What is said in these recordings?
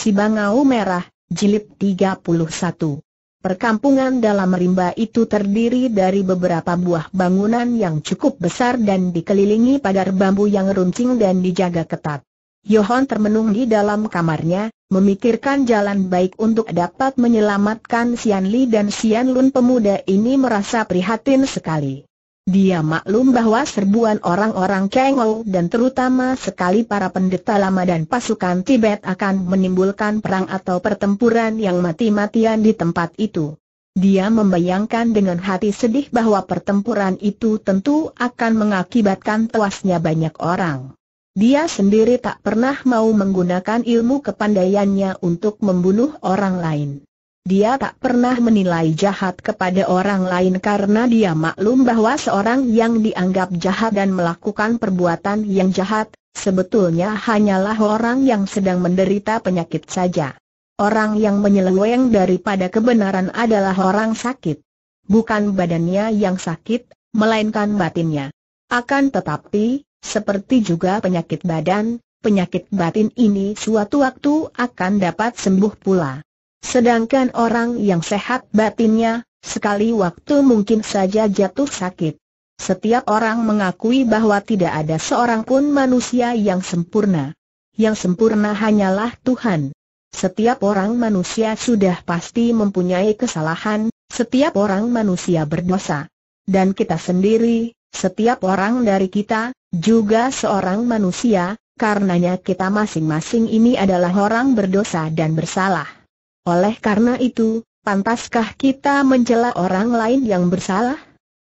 Si Bangau Merah, Jilid 31 Perkampungan dalam rimba itu terdiri dari beberapa buah bangunan yang cukup besar dan dikelilingi pagar bambu yang runcing dan dijaga ketat. Yohan termenung di dalam kamarnya, memikirkan jalan baik untuk dapat menyelamatkan Sian Li dan Sian Lun pemuda ini merasa prihatin sekali. Dia maklum bahwa serbuan orang-orang Kengol dan terutama sekali para pendeta lama dan pasukan Tibet akan menimbulkan perang atau pertempuran yang mati-matian di tempat itu. Dia membayangkan dengan hati sedih bahwa pertempuran itu tentu akan mengakibatkan tewasnya banyak orang. Dia sendiri tak pernah mau menggunakan ilmu kepandaiannya untuk membunuh orang lain. Dia tak pernah menilai jahat kepada orang lain karena dia maklum bahwa seorang yang dianggap jahat dan melakukan perbuatan yang jahat, sebetulnya hanyalah orang yang sedang menderita penyakit saja. Orang yang menyeleweng daripada kebenaran adalah orang sakit. Bukan badannya yang sakit, melainkan batinnya. Akan tetapi, seperti juga penyakit badan, penyakit batin ini suatu waktu akan dapat sembuh pula. Sedangkan orang yang sehat batinnya, sekali waktu mungkin saja jatuh sakit. Setiap orang mengakui bahwa tidak ada seorang pun manusia yang sempurna. Yang sempurna hanyalah Tuhan. Setiap orang manusia sudah pasti mempunyai kesalahan, setiap orang manusia berdosa. Dan kita sendiri, setiap orang dari kita, juga seorang manusia, karenanya kita masing-masing ini adalah orang berdosa dan bersalah. Oleh karena itu, pantaskah kita mencela orang lain yang bersalah?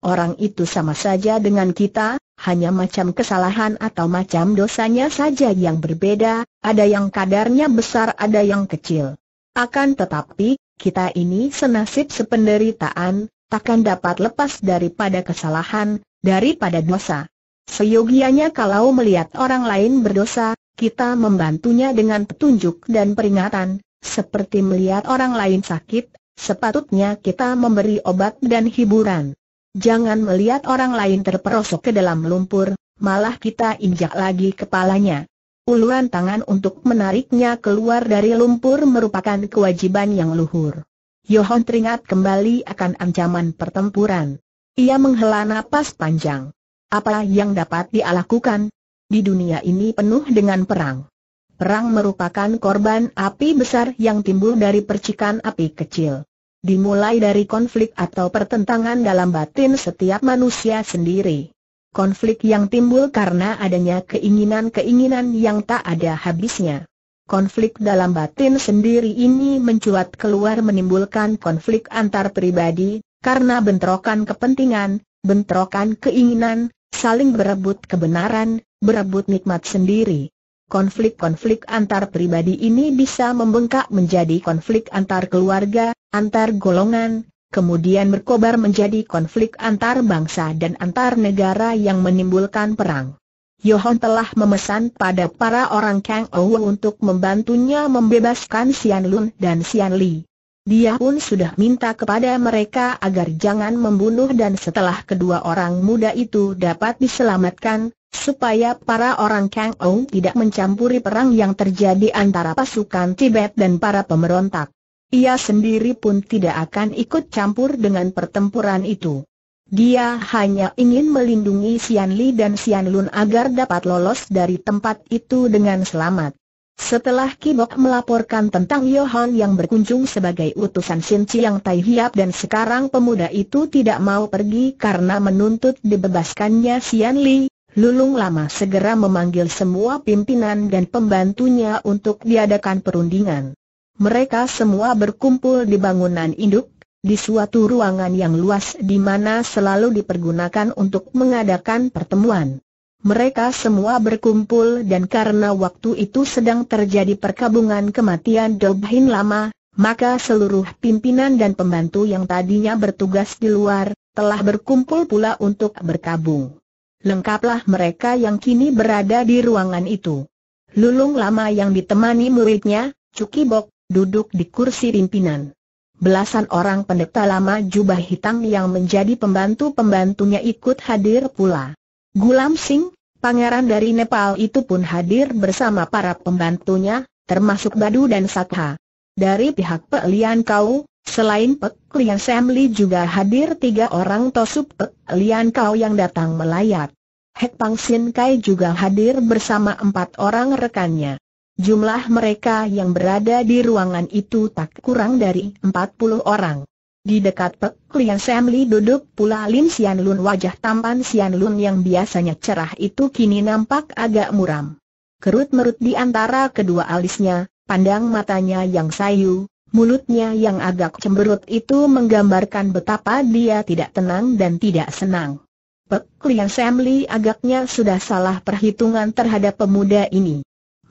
Orang itu sama saja dengan kita, hanya macam kesalahan atau macam dosanya saja yang berbeda, ada yang kadarnya besar ada yang kecil. Akan tetapi, kita ini senasib sependeritaan, takkan dapat lepas daripada kesalahan, daripada dosa. Seyogianya kalau melihat orang lain berdosa, kita membantunya dengan petunjuk dan peringatan, seperti melihat orang lain sakit, sepatutnya kita memberi obat dan hiburan. Jangan melihat orang lain terperosok ke dalam lumpur, malah kita injak lagi kepalanya. Uluran tangan untuk menariknya keluar dari lumpur merupakan kewajiban yang luhur. Yohon teringat kembali akan ancaman pertempuran. Ia menghela napas panjang. Apa yang dapat dia lakukan? Di dunia ini penuh dengan perang. Perang merupakan korban api besar yang timbul dari percikan api kecil. Dimulai dari konflik atau pertentangan dalam batin setiap manusia sendiri. Konflik yang timbul karena adanya keinginan-keinginan yang tak ada habisnya. Konflik dalam batin sendiri ini mencuat keluar menimbulkan konflik antar pribadi, karena bentrokan kepentingan, bentrokan keinginan, saling berebut kebenaran, berebut nikmat sendiri konflik-konflik antar pribadi ini bisa membengkak menjadi konflik antar keluarga, antar golongan, kemudian berkobar menjadi konflik antar bangsa dan antar negara yang menimbulkan perang. Yohon telah memesan pada para orang Kang Ou untuk membantunya membebaskan Xian Lun dan Xian Li. Dia pun sudah minta kepada mereka agar jangan membunuh dan setelah kedua orang muda itu dapat diselamatkan, supaya para orang Kang Ou tidak mencampuri perang yang terjadi antara pasukan Tibet dan para pemberontak. Ia sendiri pun tidak akan ikut campur dengan pertempuran itu. Dia hanya ingin melindungi Xian Li dan Xian Lun agar dapat lolos dari tempat itu dengan selamat. Setelah Kibok melaporkan tentang Yohan yang berkunjung sebagai utusan Sin Chiang Tai Hiap dan sekarang pemuda itu tidak mau pergi karena menuntut dibebaskannya Sian Li, Lulung Lama segera memanggil semua pimpinan dan pembantunya untuk diadakan perundingan. Mereka semua berkumpul di bangunan induk, di suatu ruangan yang luas di mana selalu dipergunakan untuk mengadakan pertemuan. Mereka semua berkumpul dan karena waktu itu sedang terjadi perkabungan kematian Dobhin lama, maka seluruh pimpinan dan pembantu yang tadinya bertugas di luar, telah berkumpul pula untuk berkabung. Lengkaplah mereka yang kini berada di ruangan itu. Lulung lama yang ditemani muridnya, Cukibok, duduk di kursi pimpinan. Belasan orang pendeta lama jubah hitam yang menjadi pembantu-pembantunya ikut hadir pula. Gulam Singh, pangeran dari Nepal itu pun hadir bersama para pembantunya, termasuk Badu dan Sakha. Dari pihak Pek Lian Kau, selain Pek Lian Samli juga hadir tiga orang Tosub Pek Lian Kau yang datang melayat. Hek Pang Sin Kai juga hadir bersama empat orang rekannya. Jumlah mereka yang berada di ruangan itu tak kurang dari empat puluh orang. Di dekat Pek Lian Sam Li duduk pula Lin Sian Lun wajah tampan Sian Lun yang biasanya cerah itu kini nampak agak muram. Kerut merut di antara kedua alisnya, pandang matanya yang sayu, mulutnya yang agak cemberut itu menggambarkan betapa dia tidak tenang dan tidak senang. Pek Lian Sam Li agaknya sudah salah perhitungan terhadap pemuda ini.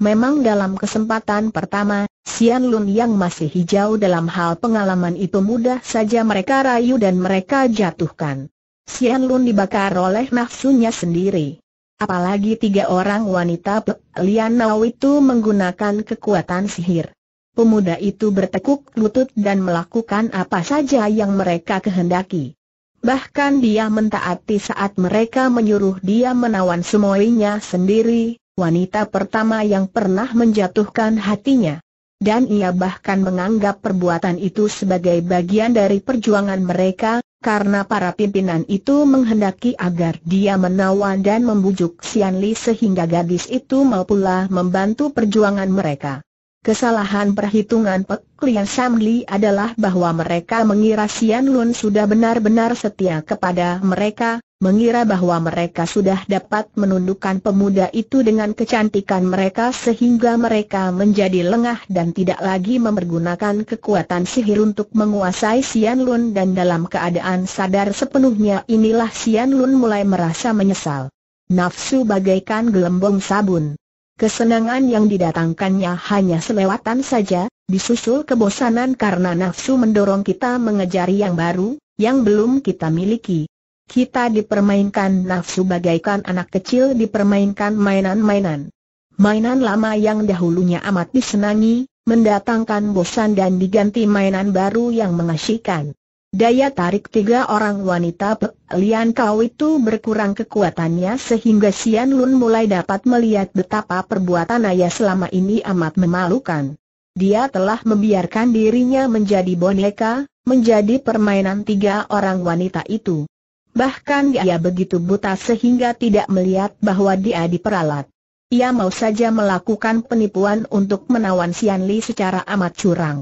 Memang dalam kesempatan pertama, Sian Lun yang masih hijau dalam hal pengalaman itu mudah saja mereka rayu dan mereka jatuhkan. Sian Lun dibakar oleh nafsunya sendiri. Apalagi tiga orang wanita Lian Nau itu menggunakan kekuatan sihir. Pemuda itu bertekuk lutut dan melakukan apa saja yang mereka kehendaki. Bahkan dia mentaati saat mereka menyuruh dia menawan semuanya sendiri, wanita pertama yang pernah menjatuhkan hatinya. Dan ia bahkan menganggap perbuatan itu sebagai bagian dari perjuangan mereka, karena para pimpinan itu menghendaki agar dia menawan dan membujuk Xian Li sehingga gadis itu mau pula membantu perjuangan mereka. Kesalahan perhitungan Pek Lian Sam Li adalah bahwa mereka mengira Sian Lun sudah benar-benar setia kepada mereka, mengira bahwa mereka sudah dapat menundukkan pemuda itu dengan kecantikan mereka sehingga mereka menjadi lengah dan tidak lagi mempergunakan kekuatan sihir untuk menguasai Sian Lun dan dalam keadaan sadar sepenuhnya inilah Sian Lun mulai merasa menyesal. Nafsu bagaikan gelembung sabun. Kesenangan yang didatangkannya hanya selewatan saja, disusul kebosanan karena nafsu mendorong kita mengejar yang baru, yang belum kita miliki. Kita dipermainkan nafsu bagaikan anak kecil dipermainkan mainan-mainan. Mainan lama yang dahulunya amat disenangi, mendatangkan bosan dan diganti mainan baru yang mengasyikan. Daya tarik tiga orang wanita Lian Kau itu berkurang kekuatannya sehingga Sian Lun mulai dapat melihat betapa perbuatan ayah selama ini amat memalukan. Dia telah membiarkan dirinya menjadi boneka, menjadi permainan tiga orang wanita itu. Bahkan dia begitu buta sehingga tidak melihat bahwa dia diperalat. Ia mau saja melakukan penipuan untuk menawan Sian Li secara amat curang.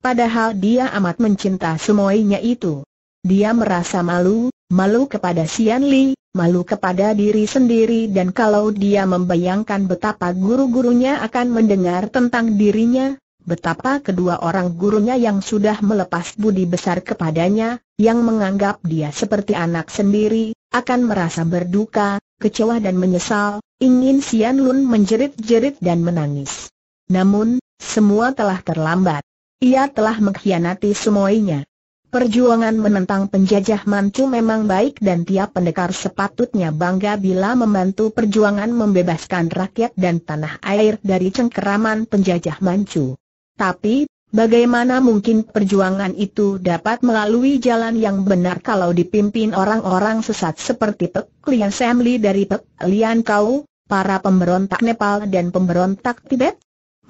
Padahal dia amat mencinta semuanya itu. Dia merasa malu, malu kepada Sian Li, malu kepada diri sendiri dan kalau dia membayangkan betapa guru-gurunya akan mendengar tentang dirinya, betapa kedua orang gurunya yang sudah melepas budi besar kepadanya, yang menganggap dia seperti anak sendiri, akan merasa berduka, kecewa dan menyesal, ingin Sian Lun menjerit-jerit dan menangis. Namun, semua telah terlambat. Ia telah mengkhianati semuanya. Perjuangan menentang penjajah Manchu memang baik dan tiap pendekar sepatutnya bangga bila membantu perjuangan membebaskan rakyat dan tanah air dari cengkeraman penjajah Manchu. Tapi, bagaimana mungkin perjuangan itu dapat melalui jalan yang benar kalau dipimpin orang-orang sesat seperti Pek Lian Samli dari Pek Lian Kau, para pemberontak Nepal dan pemberontak Tibet?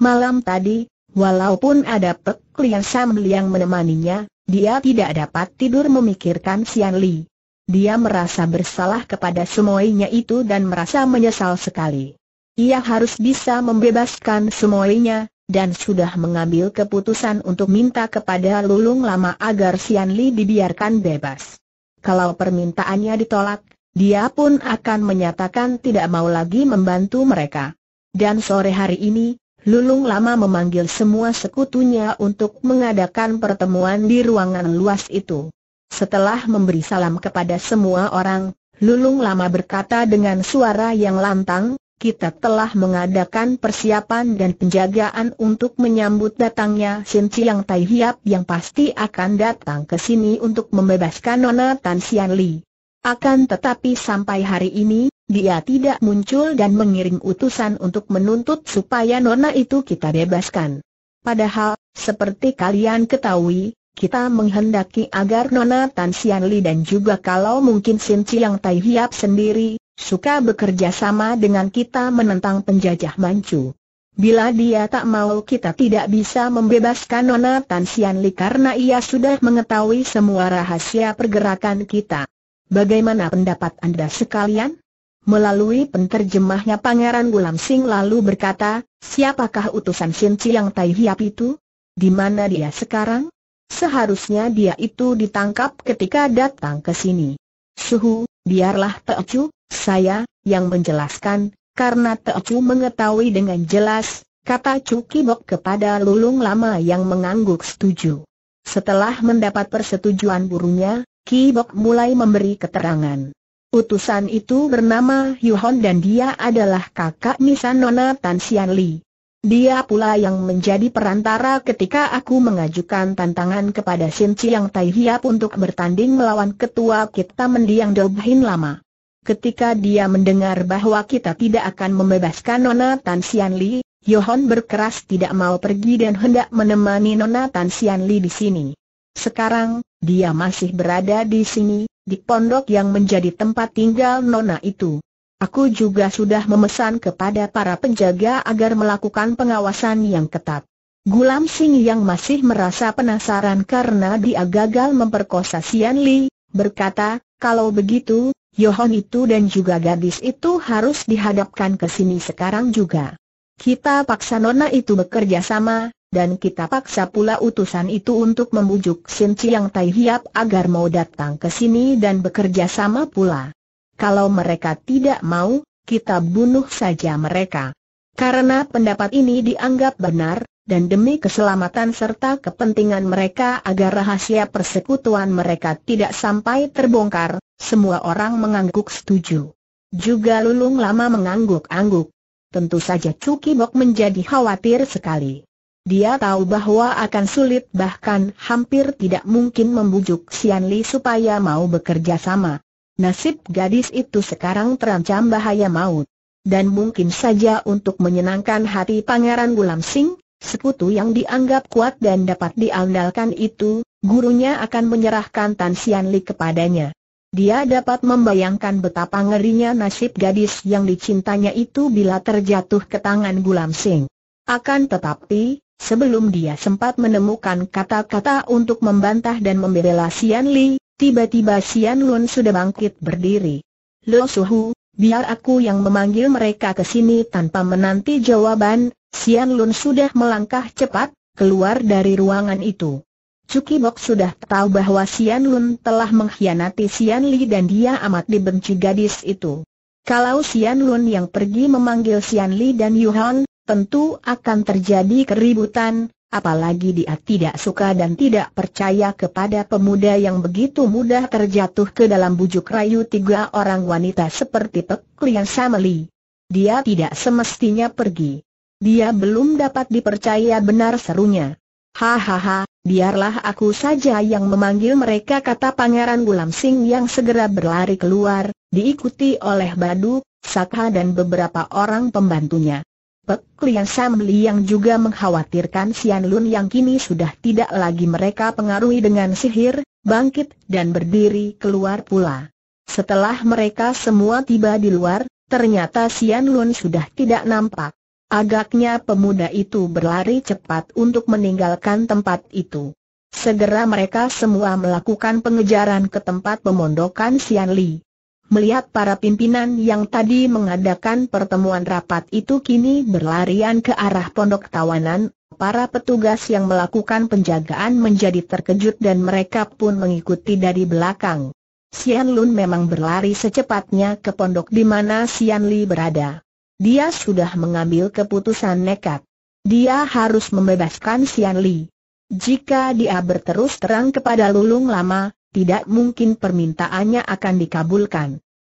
Malam tadi, Walaupun ada Pek Lian Sam yang menemaninya, dia tidak dapat tidur memikirkan Sian Li. Dia merasa bersalah kepada semuanya itu dan merasa menyesal sekali. Ia harus bisa membebaskan semuanya, dan sudah mengambil keputusan untuk minta kepada Lulung Lama agar Sian Li dibiarkan bebas. Kalau permintaannya ditolak, dia pun akan menyatakan tidak mau lagi membantu mereka. Dan sore hari ini, Lulung lama memanggil semua sekutunya untuk mengadakan pertemuan di ruangan luas itu. Setelah memberi salam kepada semua orang, Lulung lama berkata dengan suara yang lantang, kita telah mengadakan persiapan dan penjagaan untuk menyambut datangnya Sin Chiang Tai Hiap yang pasti akan datang ke sini untuk membebaskan Nona Tan Sian Li. Akan tetapi sampai hari ini, dia tidak muncul dan mengirim utusan untuk menuntut supaya nona itu kita bebaskan. Padahal, seperti kalian ketahui, kita menghendaki agar nona Tan Xianli dan juga kalau mungkin Sin Chiang Tai Hiap sendiri, suka bekerja sama dengan kita menentang penjajah Manchu. Bila dia tak mau kita tidak bisa membebaskan Nona Tan Xianli karena ia sudah mengetahui semua rahasia pergerakan kita. Bagaimana pendapat Anda sekalian? Melalui penterjemahnya Pangeran Gulam Singh lalu berkata, siapakah utusan Shin yang Tai Hiap itu? Di mana dia sekarang? Seharusnya dia itu ditangkap ketika datang ke sini. Suhu, biarlah Teocu, saya, yang menjelaskan, karena Teocu mengetahui dengan jelas, kata Cukibok kepada Lulung Lama yang mengangguk setuju. Setelah mendapat persetujuan burunya, Kibok mulai memberi keterangan. Utusan itu bernama Yuhon dan dia adalah kakak Nisa Nona Tan Sian Li. Dia pula yang menjadi perantara ketika aku mengajukan tantangan kepada Sin Chiang Tai Hiap untuk bertanding melawan ketua kita mendiang Dobhin Lama. Ketika dia mendengar bahwa kita tidak akan membebaskan Nona Tan Sian Li, Yohon berkeras tidak mau pergi dan hendak menemani Nona Tan Sian Li di sini. Sekarang, dia masih berada di sini, di pondok yang menjadi tempat tinggal Nona itu. Aku juga sudah memesan kepada para penjaga agar melakukan pengawasan yang ketat. Gulam Singh yang masih merasa penasaran karena dia gagal memperkosa Sian Li, berkata, kalau begitu, Yohon itu dan juga gadis itu harus dihadapkan ke sini sekarang juga. Kita paksa Nona itu bekerja sama, dan kita paksa pula utusan itu untuk membujuk Sin Chiang Tai Hiap agar mau datang ke sini dan bekerja sama pula. Kalau mereka tidak mau, kita bunuh saja mereka. Karena pendapat ini dianggap benar, dan demi keselamatan serta kepentingan mereka agar rahasia persekutuan mereka tidak sampai terbongkar, semua orang mengangguk setuju. Juga Lulung lama mengangguk-angguk. Tentu saja Cuki Bok menjadi khawatir sekali. Dia tahu bahwa akan sulit bahkan hampir tidak mungkin membujuk Sian Li supaya mau bekerja sama. Nasib gadis itu sekarang terancam bahaya maut. Dan mungkin saja untuk menyenangkan hati Pangeran Gulam Singh, Sekutu yang dianggap kuat dan dapat diandalkan itu, gurunya akan menyerahkan Tan Sian Li kepadanya. Dia dapat membayangkan betapa ngerinya nasib gadis yang dicintanya itu bila terjatuh ke tangan Gulam Singh. Akan tetapi, Sebelum dia sempat menemukan kata-kata untuk membantah dan membela Sian Li, tiba-tiba Sian Lun sudah bangkit berdiri. Lo Suhu, biar aku yang memanggil mereka ke sini tanpa menanti jawaban, Sian Lun sudah melangkah cepat, keluar dari ruangan itu. Cuki Bok sudah tahu bahwa Sian Lun telah mengkhianati Sian Li dan dia amat dibenci gadis itu. Kalau Sian Lun yang pergi memanggil Sian Li dan Yuhan, tentu akan terjadi keributan, apalagi dia tidak suka dan tidak percaya kepada pemuda yang begitu mudah terjatuh ke dalam bujuk rayu tiga orang wanita seperti Pek Lian Sameli. Dia tidak semestinya pergi. Dia belum dapat dipercaya benar serunya. Hahaha, biarlah aku saja yang memanggil mereka kata Pangeran Gulam Sing yang segera berlari keluar, diikuti oleh Badu, Sakha dan beberapa orang pembantunya. Pek Lian Sam yang juga mengkhawatirkan Sian Lun yang kini sudah tidak lagi mereka pengaruhi dengan sihir, bangkit dan berdiri keluar pula. Setelah mereka semua tiba di luar, ternyata Sian Lun sudah tidak nampak. Agaknya pemuda itu berlari cepat untuk meninggalkan tempat itu. Segera mereka semua melakukan pengejaran ke tempat pemondokan Sian Li. Melihat para pimpinan yang tadi mengadakan pertemuan rapat itu kini berlarian ke arah pondok tawanan, para petugas yang melakukan penjagaan menjadi terkejut dan mereka pun mengikuti dari belakang. Sian Lun memang berlari secepatnya ke pondok di mana Sian Li berada. Dia sudah mengambil keputusan nekat. Dia harus membebaskan Sian Li. Jika dia berterus terang kepada Lulung Lama, tidak mungkin permintaannya akan dikabulkan.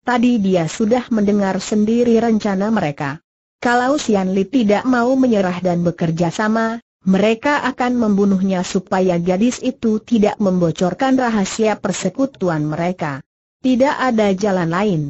Tadi dia sudah mendengar sendiri rencana mereka. Kalau Sian Li tidak mau menyerah dan bekerja sama, mereka akan membunuhnya supaya gadis itu tidak membocorkan rahasia persekutuan mereka. Tidak ada jalan lain.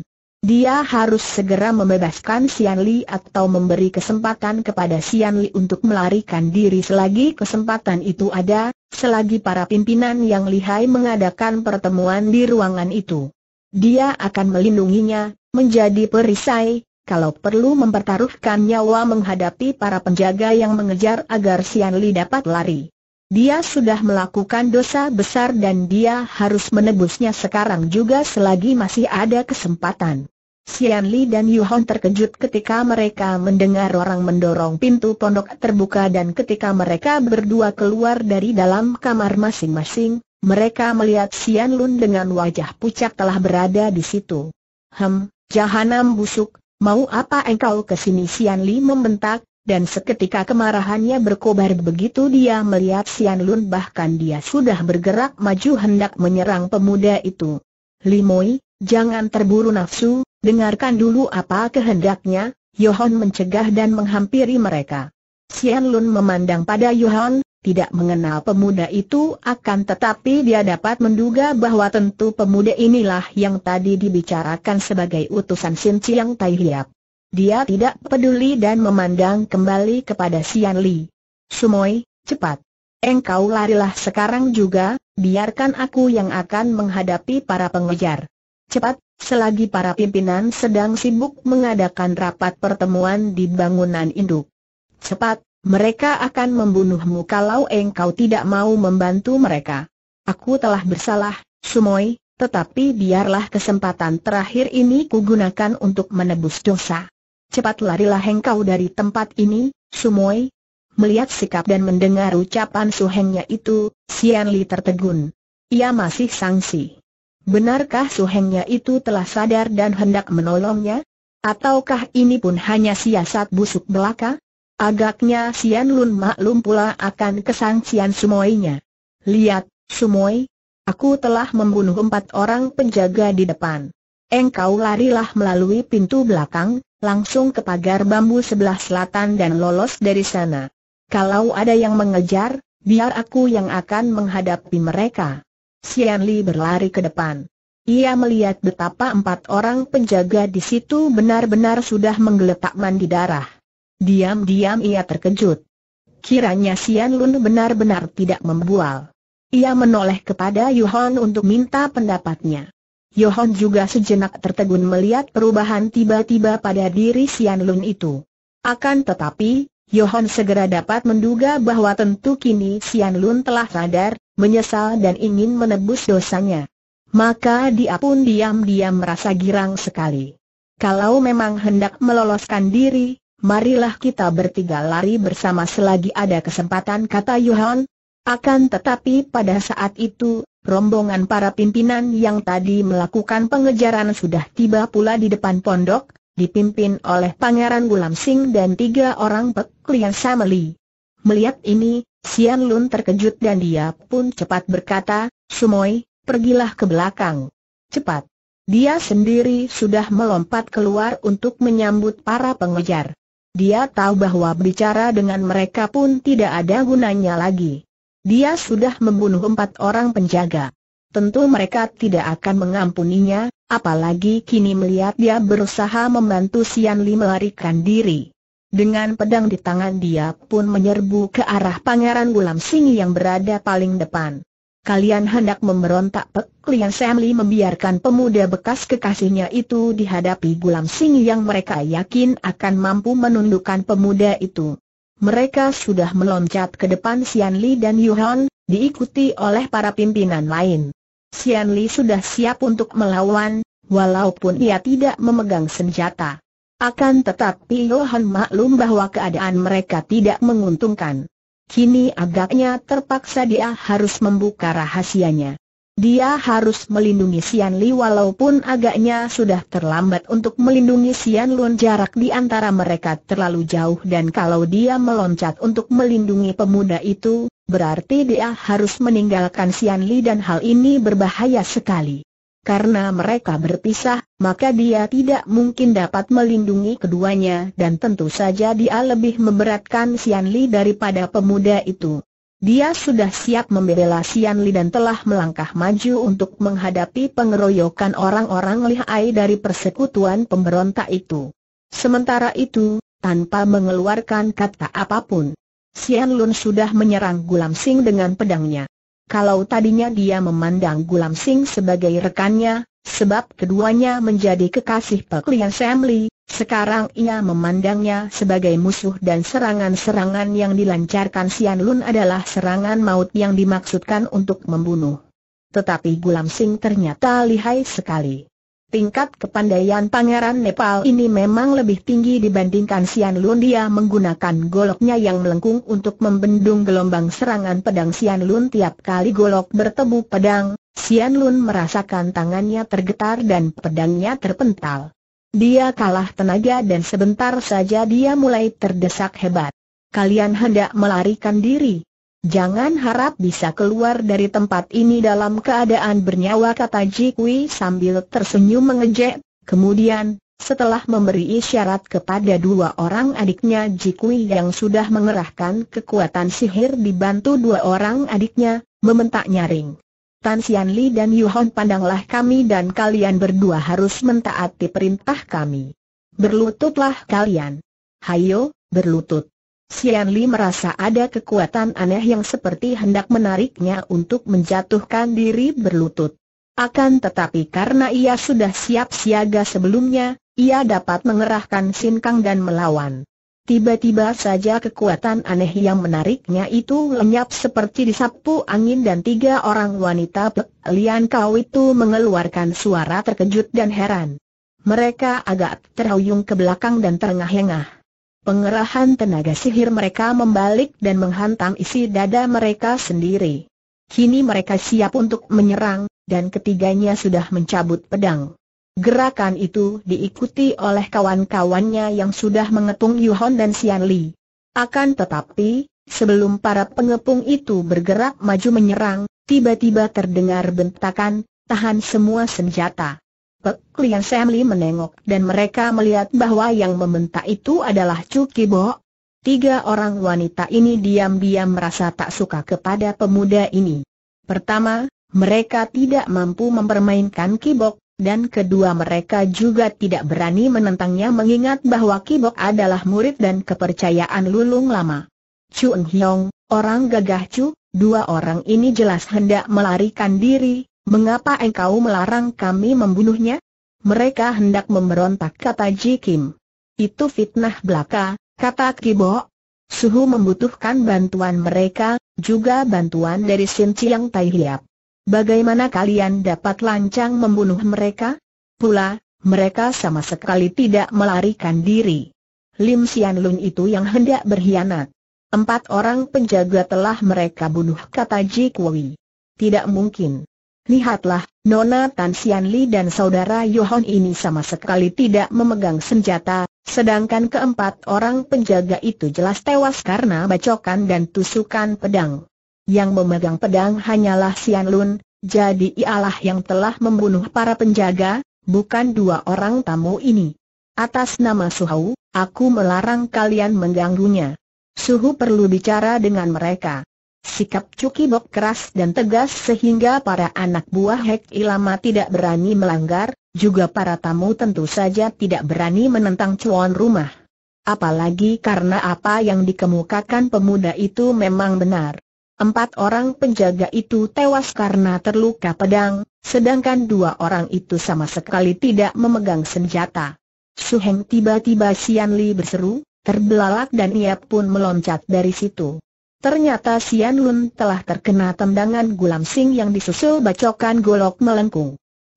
Dia harus segera membebaskan Sian Li atau memberi kesempatan kepada Sian Li untuk melarikan diri selagi kesempatan itu ada, selagi para pimpinan yang lihai mengadakan pertemuan di ruangan itu. Dia akan melindunginya, menjadi perisai, kalau perlu mempertaruhkan nyawa menghadapi para penjaga yang mengejar agar Sian Li dapat lari. Dia sudah melakukan dosa besar dan dia harus menebusnya sekarang juga selagi masih ada kesempatan. Xian Li dan Yu Hong terkejut ketika mereka mendengar orang mendorong pintu pondok terbuka dan ketika mereka berdua keluar dari dalam kamar masing-masing, mereka melihat Xian Lun dengan wajah pucat telah berada di situ. Hem, jahanam busuk, mau apa engkau ke sini? Xian Li membentak, dan seketika kemarahannya berkobar begitu dia melihat Sian Lun bahkan dia sudah bergerak maju hendak menyerang pemuda itu. Limoi, Jangan terburu nafsu, dengarkan dulu apa kehendaknya, Yohon mencegah dan menghampiri mereka. Sian Lun memandang pada Yohon, tidak mengenal pemuda itu akan tetapi dia dapat menduga bahwa tentu pemuda inilah yang tadi dibicarakan sebagai utusan Sin Chiang Tai Hiap. Dia tidak peduli dan memandang kembali kepada Sian Li. Sumoy, cepat. Engkau larilah sekarang juga, biarkan aku yang akan menghadapi para pengejar. Cepat, selagi para pimpinan sedang sibuk mengadakan rapat pertemuan di bangunan induk. Cepat, mereka akan membunuhmu kalau engkau tidak mau membantu mereka. Aku telah bersalah, Sumoy, tetapi biarlah kesempatan terakhir ini kugunakan untuk menebus dosa. Cepat larilah engkau dari tempat ini, Sumoy. Melihat sikap dan mendengar ucapan suhengnya itu, Sian Li tertegun. Ia masih sangsi. Benarkah suhengnya itu telah sadar dan hendak menolongnya? Ataukah ini pun hanya siasat busuk belaka? Agaknya Sian Lun maklum pula akan kesangsian Sumoinya. Lihat, Sumoi, aku telah membunuh empat orang penjaga di depan. Engkau larilah melalui pintu belakang, langsung ke pagar bambu sebelah selatan dan lolos dari sana. Kalau ada yang mengejar, biar aku yang akan menghadapi mereka. Sian Li berlari ke depan. Ia melihat betapa empat orang penjaga di situ benar-benar sudah menggeletak mandi darah. Diam-diam ia terkejut. Kiranya Sian Lun benar-benar tidak membual. Ia menoleh kepada Yohan untuk minta pendapatnya. Yohan juga sejenak tertegun melihat perubahan tiba-tiba pada diri Sian Lun itu. Akan tetapi, Yohan segera dapat menduga bahwa tentu kini Sian Lun telah sadar, menyesal dan ingin menebus dosanya. Maka dia pun diam-diam merasa girang sekali. Kalau memang hendak meloloskan diri, marilah kita bertiga lari bersama selagi ada kesempatan kata Yuhan. Akan tetapi pada saat itu, rombongan para pimpinan yang tadi melakukan pengejaran sudah tiba pula di depan pondok, dipimpin oleh Pangeran Gulam Singh dan tiga orang peklian Samali. Melihat ini, Sian Lun terkejut dan dia pun cepat berkata, Sumoi, pergilah ke belakang. Cepat. Dia sendiri sudah melompat keluar untuk menyambut para pengejar. Dia tahu bahwa bicara dengan mereka pun tidak ada gunanya lagi. Dia sudah membunuh empat orang penjaga. Tentu mereka tidak akan mengampuninya, apalagi kini melihat dia berusaha membantu Sian Li melarikan diri. Dengan pedang di tangan dia pun menyerbu ke arah Pangeran Gulam Singi yang berada paling depan. Kalian hendak memberontak pek, klien Samli membiarkan pemuda bekas kekasihnya itu dihadapi Gulam Singi yang mereka yakin akan mampu menundukkan pemuda itu. Mereka sudah meloncat ke depan Sian Li dan Yuhon, diikuti oleh para pimpinan lain. Sian Li sudah siap untuk melawan, walaupun ia tidak memegang senjata. Akan tetapi Yohan maklum bahwa keadaan mereka tidak menguntungkan. Kini agaknya terpaksa dia harus membuka rahasianya. Dia harus melindungi Sian Li walaupun agaknya sudah terlambat untuk melindungi Sian Lun jarak di antara mereka terlalu jauh dan kalau dia meloncat untuk melindungi pemuda itu, berarti dia harus meninggalkan Sian Li dan hal ini berbahaya sekali. Karena mereka berpisah, maka dia tidak mungkin dapat melindungi keduanya dan tentu saja dia lebih memberatkan Sian Li daripada pemuda itu. Dia sudah siap membela Sian Li dan telah melangkah maju untuk menghadapi pengeroyokan orang-orang lihai dari persekutuan pemberontak itu. Sementara itu, tanpa mengeluarkan kata apapun, Sian Lun sudah menyerang Gulam Sing dengan pedangnya. Kalau tadinya dia memandang Gulam Singh sebagai rekannya, sebab keduanya menjadi kekasih Pek Lian Sam Lee, sekarang ia memandangnya sebagai musuh dan serangan-serangan yang dilancarkan Sian Lun adalah serangan maut yang dimaksudkan untuk membunuh. Tetapi Gulam Singh ternyata lihai sekali. Tingkat kepandaian Pangeran Nepal ini memang lebih tinggi dibandingkan Sian Lun Dia menggunakan goloknya yang melengkung untuk membendung gelombang serangan pedang Sian Lun tiap kali golok bertemu pedang, Sian Lun merasakan tangannya tergetar dan pedangnya terpental. Dia kalah tenaga dan sebentar saja dia mulai terdesak hebat. Kalian hendak melarikan diri, Jangan harap bisa keluar dari tempat ini dalam keadaan bernyawa kata Jikwi sambil tersenyum mengejek. Kemudian, setelah memberi isyarat kepada dua orang adiknya Jikwi yang sudah mengerahkan kekuatan sihir dibantu dua orang adiknya, mementak nyaring. Tan Sian Li dan Yuhon pandanglah kami dan kalian berdua harus mentaati perintah kami. Berlututlah kalian. Hayo, berlutut. Xian Li merasa ada kekuatan aneh yang seperti hendak menariknya untuk menjatuhkan diri berlutut. Akan tetapi karena ia sudah siap siaga sebelumnya, ia dapat mengerahkan sinkang dan melawan. Tiba-tiba saja kekuatan aneh yang menariknya itu lenyap seperti disapu angin dan tiga orang wanita Pek Lian Kau itu mengeluarkan suara terkejut dan heran. Mereka agak terhuyung ke belakang dan terengah-engah. Pengerahan tenaga sihir mereka membalik dan menghantam isi dada mereka sendiri. Kini mereka siap untuk menyerang, dan ketiganya sudah mencabut pedang. Gerakan itu diikuti oleh kawan-kawannya yang sudah mengepung Yuhon dan Xian Li. Akan tetapi, sebelum para pengepung itu bergerak maju menyerang, tiba-tiba terdengar bentakan, tahan semua senjata. Pek Lian Sam menengok dan mereka melihat bahwa yang membentak itu adalah Chu Kibo. Tiga orang wanita ini diam-diam merasa tak suka kepada pemuda ini. Pertama, mereka tidak mampu mempermainkan Kibok, dan kedua mereka juga tidak berani menentangnya mengingat bahwa Kibok adalah murid dan kepercayaan lulung lama. Chu Eng Hiong, orang gagah Chu, dua orang ini jelas hendak melarikan diri, Mengapa engkau melarang kami membunuhnya? Mereka hendak memberontak kata Ji Kim. Itu fitnah belaka, kata Kibo. Suhu membutuhkan bantuan mereka, juga bantuan dari Sin Chiang Tai Hiap. Bagaimana kalian dapat lancang membunuh mereka? Pula, mereka sama sekali tidak melarikan diri. Lim Sian Lun itu yang hendak berkhianat. Empat orang penjaga telah mereka bunuh kata Ji Kui. Tidak mungkin. Lihatlah, Nona Tan Sian Li dan saudara Yohon ini sama sekali tidak memegang senjata, sedangkan keempat orang penjaga itu jelas tewas karena bacokan dan tusukan pedang. Yang memegang pedang hanyalah Sian Lun, jadi ialah yang telah membunuh para penjaga, bukan dua orang tamu ini. Atas nama Suhu, aku melarang kalian mengganggunya. Suhu perlu bicara dengan mereka. Sikap Cukibok keras dan tegas sehingga para anak buah Hek Ilama tidak berani melanggar, juga para tamu tentu saja tidak berani menentang cuan rumah. Apalagi karena apa yang dikemukakan pemuda itu memang benar. Empat orang penjaga itu tewas karena terluka pedang, sedangkan dua orang itu sama sekali tidak memegang senjata. Suheng tiba-tiba Sian Li berseru, terbelalak dan ia pun meloncat dari situ. Ternyata Sian Lun telah terkena tendangan Gulam Sing yang disusul bacokan golok melengkung.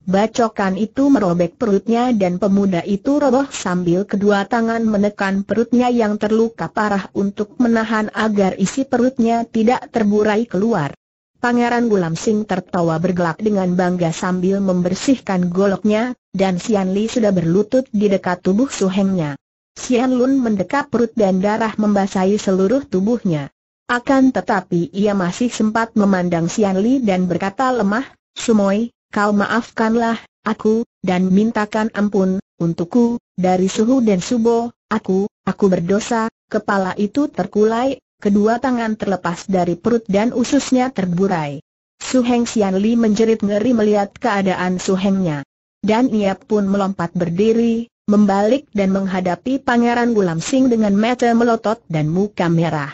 Bacokan itu merobek perutnya dan pemuda itu roboh sambil kedua tangan menekan perutnya yang terluka parah untuk menahan agar isi perutnya tidak terburai keluar. Pangeran Gulam Sing tertawa bergelak dengan bangga sambil membersihkan goloknya, dan Sian Li sudah berlutut di dekat tubuh Su Hengnya. Sian Lun mendekap perut dan darah membasahi seluruh tubuhnya. Akan tetapi ia masih sempat memandang Sian Li dan berkata lemah, Sumoy, kau maafkanlah, aku, dan mintakan ampun, untukku, dari suhu dan subo, aku, aku berdosa, kepala itu terkulai, kedua tangan terlepas dari perut dan ususnya terburai. Suheng Sian Li menjerit ngeri melihat keadaan Suhengnya. Dan ia pun melompat berdiri, membalik dan menghadapi Pangeran Gulam Sing dengan mata melotot dan muka merah.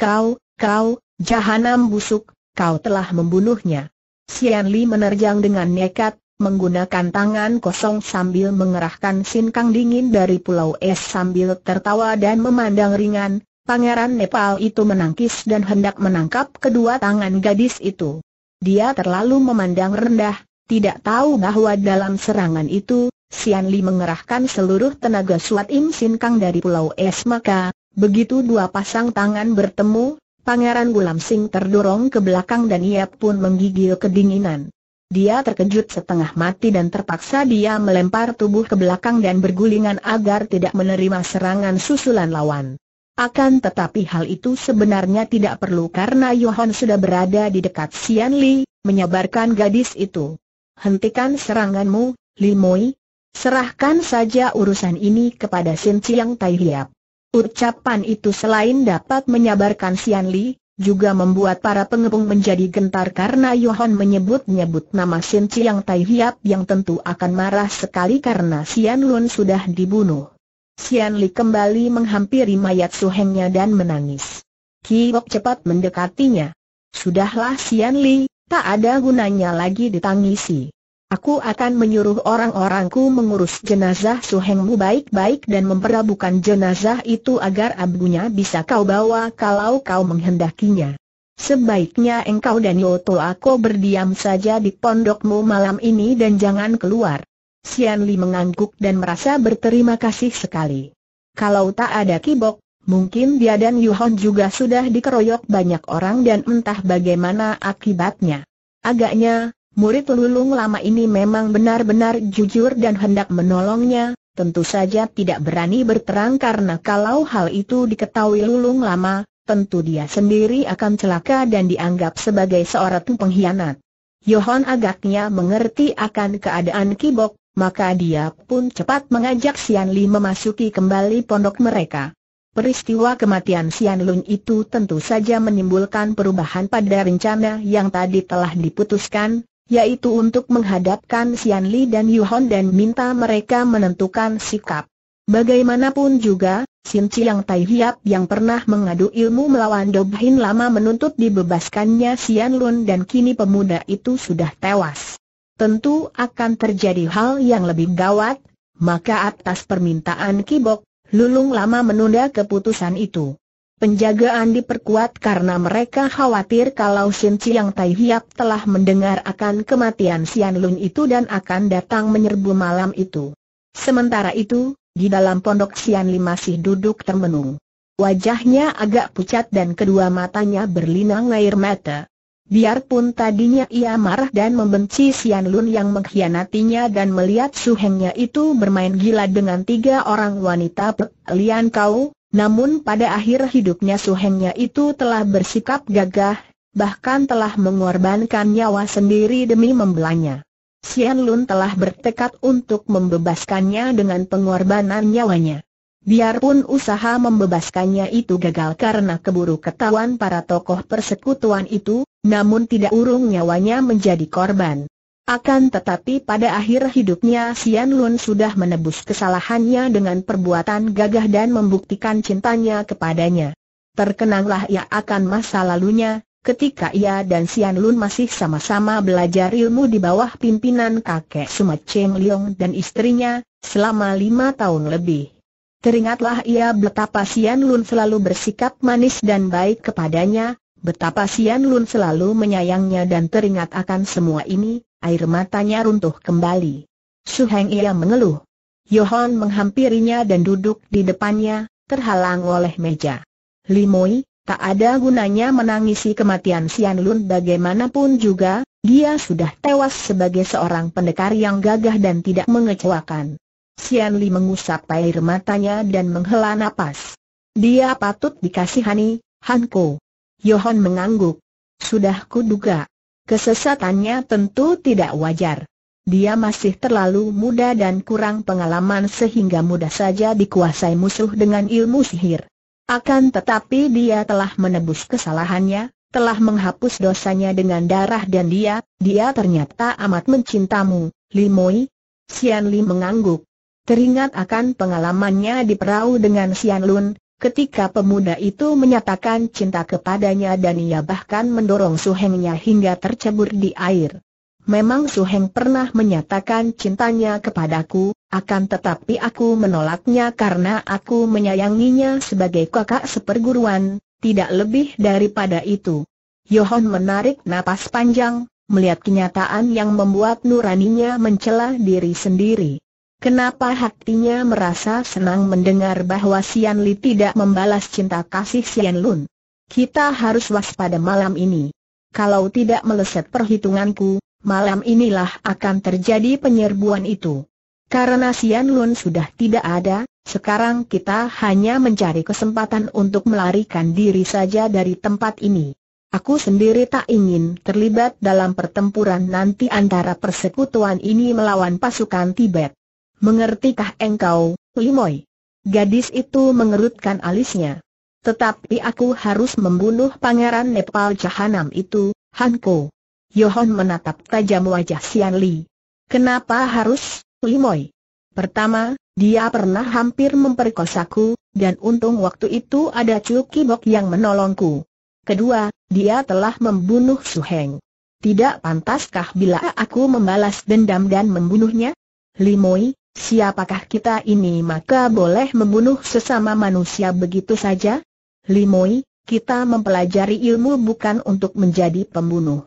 Kau, kau, jahanam busuk, kau telah membunuhnya. Sian Li menerjang dengan nekat, menggunakan tangan kosong sambil mengerahkan sinkang dingin dari pulau es sambil tertawa dan memandang ringan, Pangeran Nepal itu menangkis dan hendak menangkap kedua tangan gadis itu. Dia terlalu memandang rendah, tidak tahu bahwa dalam serangan itu, Sian Li mengerahkan seluruh tenaga Suat Im Sin dari Pulau Es maka, Begitu dua pasang tangan bertemu, Pangeran Gulam Sing terdorong ke belakang dan ia pun menggigil kedinginan. Dia terkejut setengah mati dan terpaksa dia melempar tubuh ke belakang dan bergulingan agar tidak menerima serangan susulan lawan. Akan tetapi hal itu sebenarnya tidak perlu karena Yohan sudah berada di dekat Sian Li, menyabarkan gadis itu. Hentikan seranganmu, Limoi. Serahkan saja urusan ini kepada Sin Chiang Tai Hiap. Ucapan itu selain dapat menyabarkan Sian Li, juga membuat para pengepung menjadi gentar karena Yohan menyebut-nyebut nama Sin Chiang Tai Hiap yang tentu akan marah sekali karena Sian Lun sudah dibunuh. Sian Li kembali menghampiri mayat suhengnya dan menangis. Kiok cepat mendekatinya. Sudahlah Sian Li, tak ada gunanya lagi ditangisi. Aku akan menyuruh orang-orangku mengurus jenazah Suhengmu baik-baik dan memperabukan jenazah itu agar abunya bisa kau bawa kalau kau menghendakinya. Sebaiknya engkau dan Yoto aku berdiam saja di pondokmu malam ini dan jangan keluar. Sian Li mengangguk dan merasa berterima kasih sekali. Kalau tak ada kibok, mungkin dia dan Yuhon juga sudah dikeroyok banyak orang dan entah bagaimana akibatnya. Agaknya, Murid lulung lama ini memang benar-benar jujur dan hendak menolongnya, tentu saja tidak berani berterang karena kalau hal itu diketahui lulung lama, tentu dia sendiri akan celaka dan dianggap sebagai seorang pengkhianat. Yohon agaknya mengerti akan keadaan Kibok, maka dia pun cepat mengajak Sian Li memasuki kembali pondok mereka. Peristiwa kematian Sian Lun itu tentu saja menimbulkan perubahan pada rencana yang tadi telah diputuskan, yaitu untuk menghadapkan Xian Li dan Yu Hon dan minta mereka menentukan sikap. Bagaimanapun juga, Xin Chiang Tai Hiap yang pernah mengadu ilmu melawan Dob Hin lama menuntut dibebaskannya Xian Lun dan kini pemuda itu sudah tewas. Tentu akan terjadi hal yang lebih gawat, maka atas permintaan Kibok, Lulung lama menunda keputusan itu. Penjagaan diperkuat karena mereka khawatir kalau Shin Chiang Tai Hiap telah mendengar akan kematian Sian Lun itu dan akan datang menyerbu malam itu. Sementara itu, di dalam pondok Sian Li masih duduk termenung. Wajahnya agak pucat dan kedua matanya berlinang air mata. Biarpun tadinya ia marah dan membenci Sian Lun yang mengkhianatinya dan melihat suhengnya itu bermain gila dengan tiga orang wanita Lian Kau, namun pada akhir hidupnya Suhengnya itu telah bersikap gagah, bahkan telah mengorbankan nyawa sendiri demi membelanya. Xian Lun telah bertekad untuk membebaskannya dengan pengorbanan nyawanya. Biarpun usaha membebaskannya itu gagal karena keburu ketahuan para tokoh persekutuan itu, namun tidak urung nyawanya menjadi korban. Akan tetapi pada akhir hidupnya Sian Lun sudah menebus kesalahannya dengan perbuatan gagah dan membuktikan cintanya kepadanya. Terkenanglah ia akan masa lalunya, ketika ia dan Sian Lun masih sama-sama belajar ilmu di bawah pimpinan kakek Sumat Cheng Leong dan istrinya, selama lima tahun lebih. Teringatlah ia betapa Sian Lun selalu bersikap manis dan baik kepadanya, Betapa Sian Lun selalu menyayangnya dan teringat akan semua ini, air matanya runtuh kembali. Su Heng ia mengeluh. Yohan menghampirinya dan duduk di depannya, terhalang oleh meja. Limoi, tak ada gunanya menangisi kematian Sian Lun bagaimanapun juga, dia sudah tewas sebagai seorang pendekar yang gagah dan tidak mengecewakan. Sian Li mengusap air matanya dan menghela napas. Dia patut dikasihani, Hanko. Yohan mengangguk. Sudah kuduga. Kesesatannya tentu tidak wajar. Dia masih terlalu muda dan kurang pengalaman sehingga mudah saja dikuasai musuh dengan ilmu sihir. Akan tetapi dia telah menebus kesalahannya, telah menghapus dosanya dengan darah dan dia, dia ternyata amat mencintamu, Limoi. Xian Li mengangguk. Teringat akan pengalamannya di perahu dengan Xian Lun, Ketika pemuda itu menyatakan cinta kepadanya dan ia bahkan mendorong suhengnya hingga tercebur di air. Memang suheng pernah menyatakan cintanya kepadaku, akan tetapi aku menolaknya karena aku menyayanginya sebagai kakak seperguruan, tidak lebih daripada itu. Yohon menarik napas panjang, melihat kenyataan yang membuat nuraninya mencela diri sendiri. Kenapa hatinya merasa senang mendengar bahwa Sian Li tidak membalas cinta kasih Sian Lun? Kita harus waspada malam ini. Kalau tidak meleset perhitunganku, malam inilah akan terjadi penyerbuan itu. Karena Sian Lun sudah tidak ada, sekarang kita hanya mencari kesempatan untuk melarikan diri saja dari tempat ini. Aku sendiri tak ingin terlibat dalam pertempuran nanti antara persekutuan ini melawan pasukan Tibet. Mengertikah engkau, Limoy? Gadis itu mengerutkan alisnya. Tetapi aku harus membunuh pangeran Nepal Jahanam itu, Hanko. Yohon menatap tajam wajah Sian Li. Kenapa harus, Limoy? Pertama, dia pernah hampir memperkosaku, dan untung waktu itu ada Cukibok yang menolongku. Kedua, dia telah membunuh Su Heng. Tidak pantaskah bila aku membalas dendam dan membunuhnya? Limoi, Siapakah kita ini maka boleh membunuh sesama manusia begitu saja? Limoi, kita mempelajari ilmu bukan untuk menjadi pembunuh.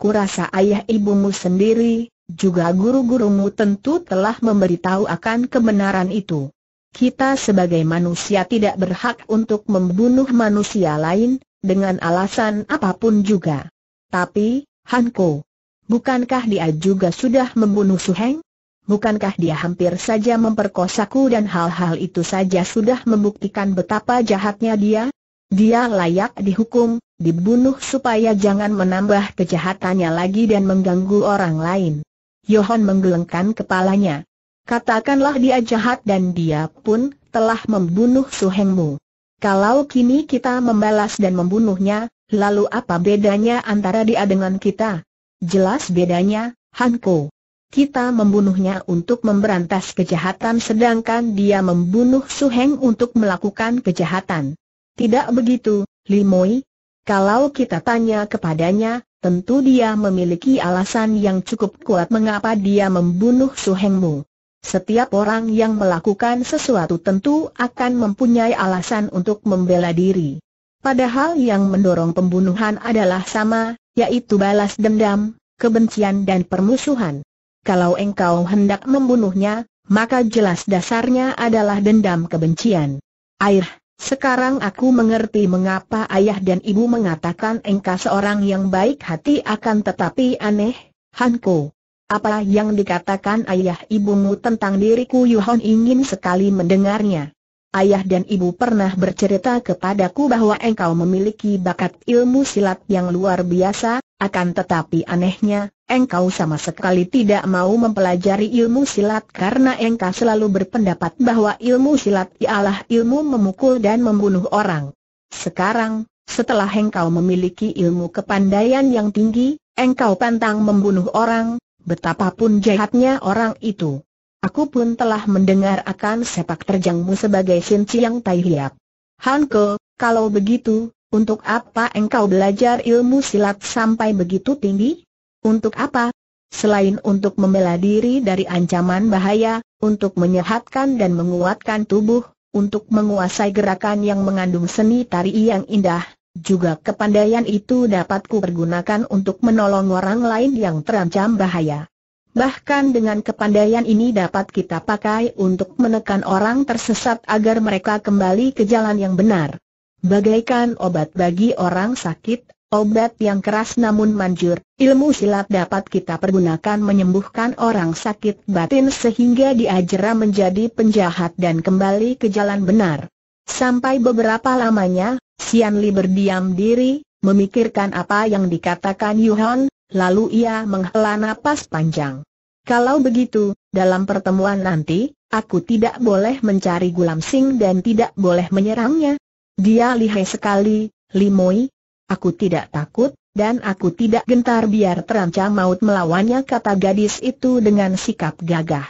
Kurasa ayah ibumu sendiri, juga guru-gurumu tentu telah memberitahu akan kebenaran itu. Kita sebagai manusia tidak berhak untuk membunuh manusia lain, dengan alasan apapun juga. Tapi, Hanko, bukankah dia juga sudah membunuh Suheng? bukankah dia hampir saja memperkosaku dan hal-hal itu saja sudah membuktikan betapa jahatnya dia? Dia layak dihukum, dibunuh supaya jangan menambah kejahatannya lagi dan mengganggu orang lain. Yohan menggelengkan kepalanya. Katakanlah dia jahat dan dia pun telah membunuh Suhengmu. Kalau kini kita membalas dan membunuhnya, lalu apa bedanya antara dia dengan kita? Jelas bedanya, Hanko. Kita membunuhnya untuk memberantas kejahatan sedangkan dia membunuh Su Heng untuk melakukan kejahatan. Tidak begitu, Limoi? Kalau kita tanya kepadanya, tentu dia memiliki alasan yang cukup kuat mengapa dia membunuh Su Hengmu. Setiap orang yang melakukan sesuatu tentu akan mempunyai alasan untuk membela diri. Padahal yang mendorong pembunuhan adalah sama, yaitu balas dendam, kebencian dan permusuhan kalau engkau hendak membunuhnya, maka jelas dasarnya adalah dendam kebencian. Air, sekarang aku mengerti mengapa ayah dan ibu mengatakan engkau seorang yang baik hati akan tetapi aneh, Hanko. Apa yang dikatakan ayah ibumu tentang diriku Yuhon ingin sekali mendengarnya. Ayah dan ibu pernah bercerita kepadaku bahwa engkau memiliki bakat ilmu silat yang luar biasa, akan tetapi anehnya, engkau sama sekali tidak mau mempelajari ilmu silat karena engkau selalu berpendapat bahwa ilmu silat ialah ilmu memukul dan membunuh orang. Sekarang, setelah engkau memiliki ilmu kepandaian yang tinggi, engkau pantang membunuh orang, betapapun jahatnya orang itu. Aku pun telah mendengar akan sepak terjangmu sebagai Sin Chiang Tai Hiap. Hanko, kalau begitu, untuk apa engkau belajar ilmu silat sampai begitu tinggi? Untuk apa? Selain untuk membela diri dari ancaman bahaya, untuk menyehatkan dan menguatkan tubuh, untuk menguasai gerakan yang mengandung seni tari yang indah, juga kepandaian itu dapat kupergunakan untuk menolong orang lain yang terancam bahaya. Bahkan dengan kepandaian ini dapat kita pakai untuk menekan orang tersesat agar mereka kembali ke jalan yang benar. Bagaikan obat bagi orang sakit, obat yang keras namun manjur, ilmu silat dapat kita pergunakan menyembuhkan orang sakit batin sehingga diajera menjadi penjahat dan kembali ke jalan benar. Sampai beberapa lamanya, Sian Li berdiam diri, memikirkan apa yang dikatakan Yuhan, lalu ia menghela napas panjang. Kalau begitu, dalam pertemuan nanti, aku tidak boleh mencari Gulam Sing dan tidak boleh menyerangnya. Dia lihai sekali, Limoi. Aku tidak takut, dan aku tidak gentar biar terancam maut melawannya kata gadis itu dengan sikap gagah.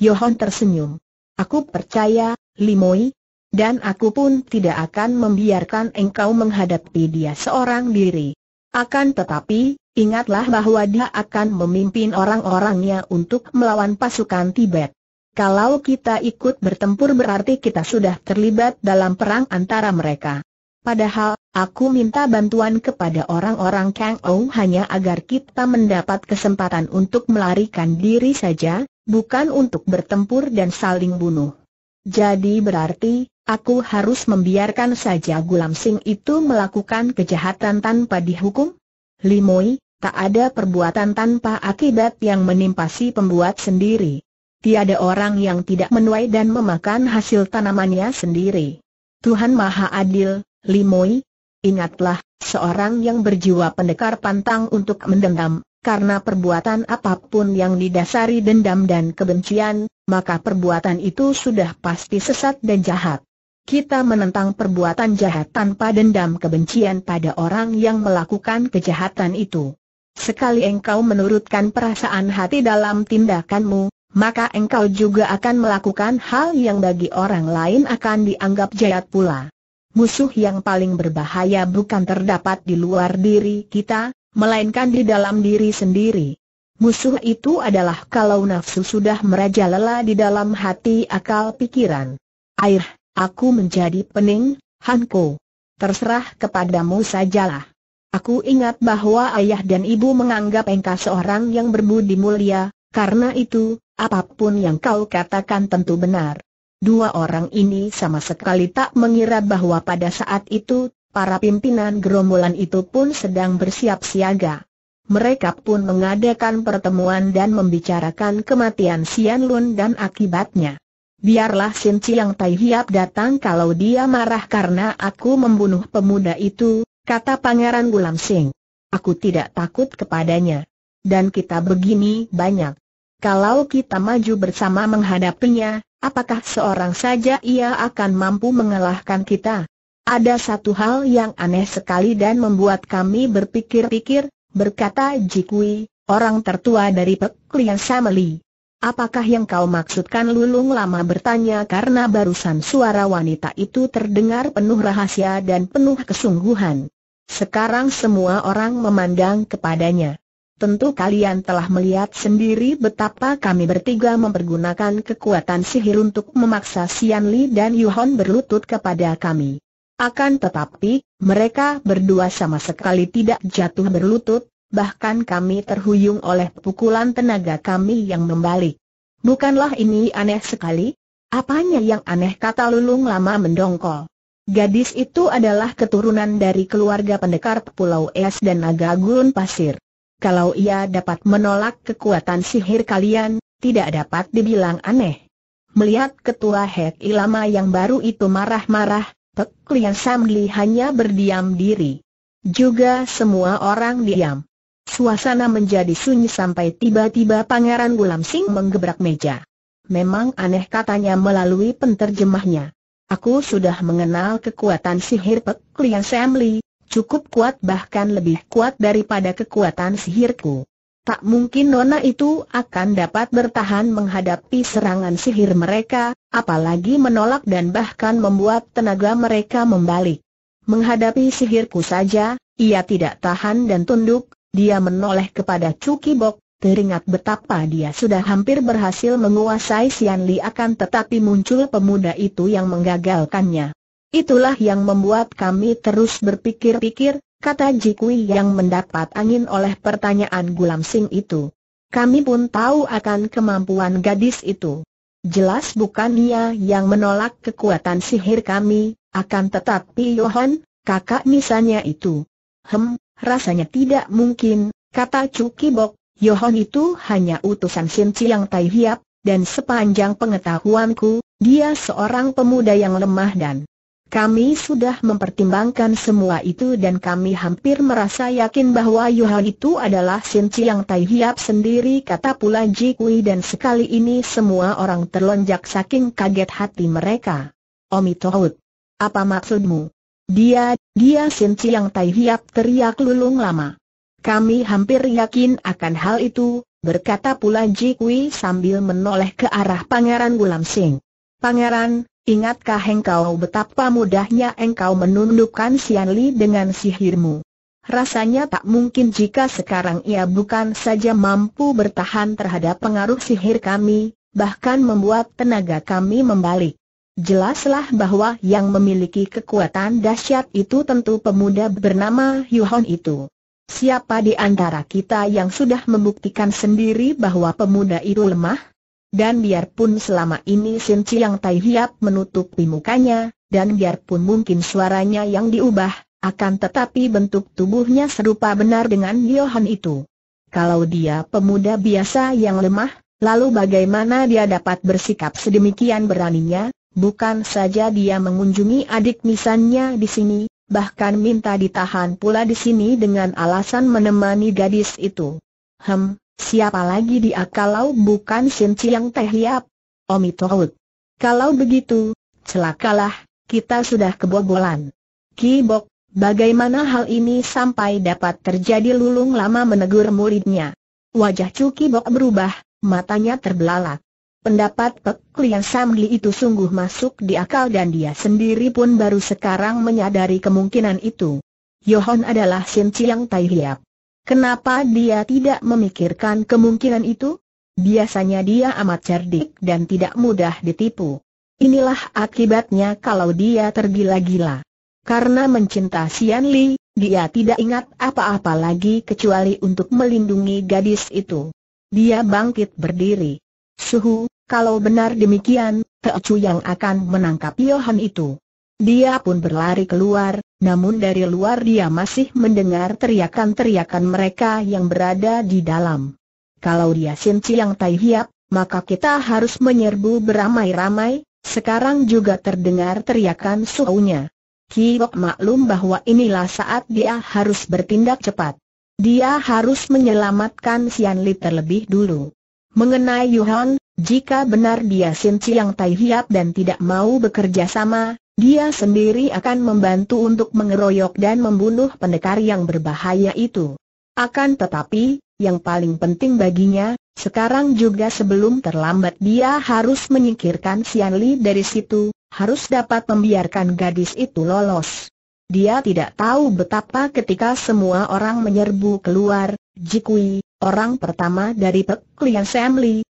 Yohon tersenyum. Aku percaya, Limoi, dan aku pun tidak akan membiarkan engkau menghadapi dia seorang diri. Akan tetapi, Ingatlah bahwa dia akan memimpin orang-orangnya untuk melawan pasukan Tibet. Kalau kita ikut bertempur berarti kita sudah terlibat dalam perang antara mereka. Padahal, aku minta bantuan kepada orang-orang Kang Ong hanya agar kita mendapat kesempatan untuk melarikan diri saja, bukan untuk bertempur dan saling bunuh. Jadi berarti, aku harus membiarkan saja Gulam Sing itu melakukan kejahatan tanpa dihukum? Limoi, Tak ada perbuatan tanpa akibat yang menimpa si pembuat sendiri. Tiada orang yang tidak menuai dan memakan hasil tanamannya sendiri. Tuhan Maha Adil, Limoi, ingatlah, seorang yang berjiwa pendekar pantang untuk mendendam, karena perbuatan apapun yang didasari dendam dan kebencian, maka perbuatan itu sudah pasti sesat dan jahat. Kita menentang perbuatan jahat tanpa dendam kebencian pada orang yang melakukan kejahatan itu. Sekali engkau menurutkan perasaan hati dalam tindakanmu, maka engkau juga akan melakukan hal yang bagi orang lain akan dianggap jahat pula. Musuh yang paling berbahaya bukan terdapat di luar diri kita, melainkan di dalam diri sendiri. Musuh itu adalah kalau nafsu sudah merajalela di dalam hati akal pikiran. Air, aku menjadi pening, Hanko. Terserah kepadamu sajalah. Aku ingat bahwa ayah dan ibu menganggap engkau seorang yang berbudi mulia, karena itu, apapun yang kau katakan tentu benar. Dua orang ini sama sekali tak mengira bahwa pada saat itu, para pimpinan gerombolan itu pun sedang bersiap siaga. Mereka pun mengadakan pertemuan dan membicarakan kematian Sian Lun dan akibatnya. Biarlah Sin Chiang Tai Hiap datang kalau dia marah karena aku membunuh pemuda itu, kata Pangeran Gulam Sing. Aku tidak takut kepadanya. Dan kita begini banyak. Kalau kita maju bersama menghadapinya, apakah seorang saja ia akan mampu mengalahkan kita? Ada satu hal yang aneh sekali dan membuat kami berpikir-pikir, berkata Jikui, orang tertua dari Pek Lian Apakah yang kau maksudkan Lulung lama bertanya karena barusan suara wanita itu terdengar penuh rahasia dan penuh kesungguhan. Sekarang semua orang memandang kepadanya. Tentu kalian telah melihat sendiri betapa kami bertiga mempergunakan kekuatan sihir untuk memaksa Sian Li dan Yuhon berlutut kepada kami. Akan tetapi, mereka berdua sama sekali tidak jatuh berlutut, bahkan kami terhuyung oleh pukulan tenaga kami yang membalik. Bukanlah ini aneh sekali? Apanya yang aneh kata Lulung lama mendongkol. Gadis itu adalah keturunan dari keluarga pendekar Pulau Es dan naga gurun pasir. Kalau ia dapat menolak kekuatan sihir kalian, tidak dapat dibilang aneh. Melihat ketua Hek Ilama yang baru itu marah-marah, Pek Lian Samli hanya berdiam diri. Juga semua orang diam. Suasana menjadi sunyi sampai tiba-tiba Pangeran Gulam Sing menggebrak meja. Memang aneh katanya melalui penterjemahnya. Aku sudah mengenal kekuatan sihir Pek Lian Sam Li, cukup kuat bahkan lebih kuat daripada kekuatan sihirku. Tak mungkin Nona itu akan dapat bertahan menghadapi serangan sihir mereka, apalagi menolak dan bahkan membuat tenaga mereka membalik. Menghadapi sihirku saja, ia tidak tahan dan tunduk, dia menoleh kepada Cuki Bok, teringat betapa dia sudah hampir berhasil menguasai Sian Li akan tetapi muncul pemuda itu yang menggagalkannya. Itulah yang membuat kami terus berpikir-pikir, kata Jikui yang mendapat angin oleh pertanyaan Gulam Sing itu. Kami pun tahu akan kemampuan gadis itu. Jelas bukan ia yang menolak kekuatan sihir kami, akan tetapi Yohan, kakak misalnya itu. Hem, Rasanya tidak mungkin, kata Cukibok, Yohon itu hanya utusan Sin Chiang Tai Hiap, dan sepanjang pengetahuanku, dia seorang pemuda yang lemah dan kami sudah mempertimbangkan semua itu dan kami hampir merasa yakin bahwa Yohon itu adalah Sin Chiang Tai Hiap sendiri kata pula Ji Kui dan sekali ini semua orang terlonjak saking kaget hati mereka. Omi Tohut, apa maksudmu? Dia, dia Sin Chiang Tai Hiap teriak lulung lama. Kami hampir yakin akan hal itu, berkata pula Ji Kui sambil menoleh ke arah Pangeran Gulam Sing. Pangeran, ingatkah engkau betapa mudahnya engkau menundukkan Sian Li dengan sihirmu? Rasanya tak mungkin jika sekarang ia bukan saja mampu bertahan terhadap pengaruh sihir kami, bahkan membuat tenaga kami membalik. Jelaslah bahwa yang memiliki kekuatan dahsyat itu tentu pemuda bernama Yuhon itu. Siapa di antara kita yang sudah membuktikan sendiri bahwa pemuda itu lemah? Dan biarpun selama ini Sin Chiang Tai Hiap menutupi mukanya, dan biarpun mungkin suaranya yang diubah, akan tetapi bentuk tubuhnya serupa benar dengan Yohan itu. Kalau dia pemuda biasa yang lemah, lalu bagaimana dia dapat bersikap sedemikian beraninya, Bukan saja dia mengunjungi adik misannya di sini, bahkan minta ditahan pula di sini dengan alasan menemani gadis itu. Hem, siapa lagi dia kalau bukan Sin Chiang Teh liap? Omi Tohut. Kalau begitu, celakalah, kita sudah kebobolan. Ki Bok, bagaimana hal ini sampai dapat terjadi lulung lama menegur muridnya? Wajah Cuki Bok berubah, matanya terbelalak. Pendapat Pek Lian Samli itu sungguh masuk di akal dan dia sendiri pun baru sekarang menyadari kemungkinan itu. Yohon adalah Sin Chiang Tai Hiap. Kenapa dia tidak memikirkan kemungkinan itu? Biasanya dia amat cerdik dan tidak mudah ditipu. Inilah akibatnya kalau dia tergila-gila. Karena mencinta Sian Li, dia tidak ingat apa-apa lagi kecuali untuk melindungi gadis itu. Dia bangkit berdiri. Suhu, kalau benar demikian, Teocu yang akan menangkap Yohan itu. Dia pun berlari keluar, namun dari luar dia masih mendengar teriakan-teriakan mereka yang berada di dalam. Kalau dia Sinci yang Tai Hiap, maka kita harus menyerbu beramai-ramai, sekarang juga terdengar teriakan suhunya. Kiwok maklum bahwa inilah saat dia harus bertindak cepat. Dia harus menyelamatkan Sian Li terlebih dulu. Mengenai Yuhan, jika benar dia Sin Chiang Tai Hiap dan tidak mau bekerja sama, dia sendiri akan membantu untuk mengeroyok dan membunuh pendekar yang berbahaya itu. Akan tetapi, yang paling penting baginya, sekarang juga sebelum terlambat dia harus menyingkirkan Sian Li dari situ, harus dapat membiarkan gadis itu lolos. Dia tidak tahu betapa ketika semua orang menyerbu keluar, Jikui, orang pertama dari Pek Lian